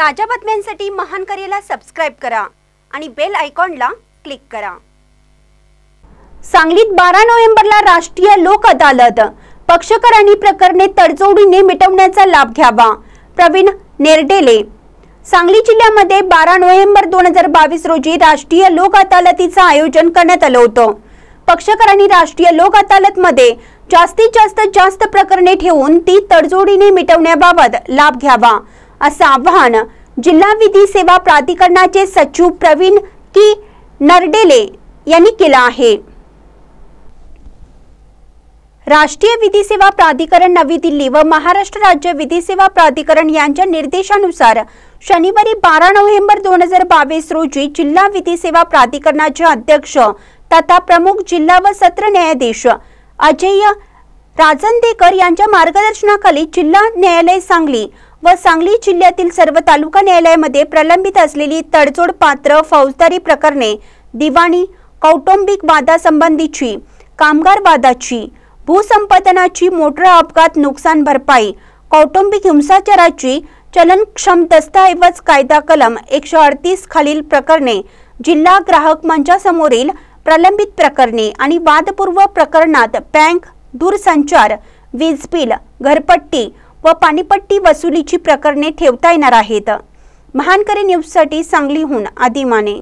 ताज्या बातम्यांसाठी महान करेला सबस्क्राईब करा आणि बेल आयकॉनला क्लिक करा सांगलीत बारा नोव्हेंबरला राष्ट्रीय लोक अदालत पक्षकारांनी प्रकरणे तडजोडीने मिटवण्याचा लाभ घ्यावा प्रवीण नेरडेले सांगली जिल्ह्यामध्ये बारा नोव्हेंबर दोन हजार बावीस रोजी राष्ट्रीय लोक अदालतीचं आयोजन करण्यात आलं होतं पक्षकारांनी राष्ट्रीय लोक अदालतमध्ये जास्तीत जास्त जास्त प्रकरणे ठेवून ती तडजोडीने मिटवण्याबाबत लाभ घ्यावा असं आवाहन जिल्हा विधी सेवा प्राधिकरणाचे सचिव प्रवीण की नरडेले यांनी केला आहे राष्ट्रीय विधी सेवा प्राधिकरण नवी दिल्ली व महाराष्ट्र राज्य विधी सेवा प्राधिकरण यांच्या निर्देशानुसार शनिवारी बारा नोव्हेंबर दोन हजार बावीस रोजी जिल्हा विधी सेवा प्राधिकरणाचे अध्यक्ष तथा प्रमुख जिल्हा व सत्र न्यायाधीश अजय राजंदेकर यांच्या मार्गदर्शनाखाली जिल्हा न्यायालय सांगली व सांगली जिल्ह्यातील सर्व तालुका न्यायालयामध्ये प्रलंबित असलेली तडजोड पात्र फौजदारी प्रकरणे दिवाणी कौटुंबिक वादासंबंधीची कामगार वादाची भूसंपादनाची मोटर अपघात नुकसान भरपाई कौटुंबिक हिंसाचाराची चलनक्षम दस्तऐवज कायदा कलम एकशे अडतीस खालील प्रकरणे जिल्हा ग्राहक मंचासमोरील प्रलंबित प्रकरणे आणि वादपूर्व प्रकरणात बँक दूरसंचार वीज बिल घरपट्टी व पाणीपट्टी वसुलीची प्रकरणे ठेवता येणार आहेत महानकरी न्यूजसाठी सांगलीहून आदिमाने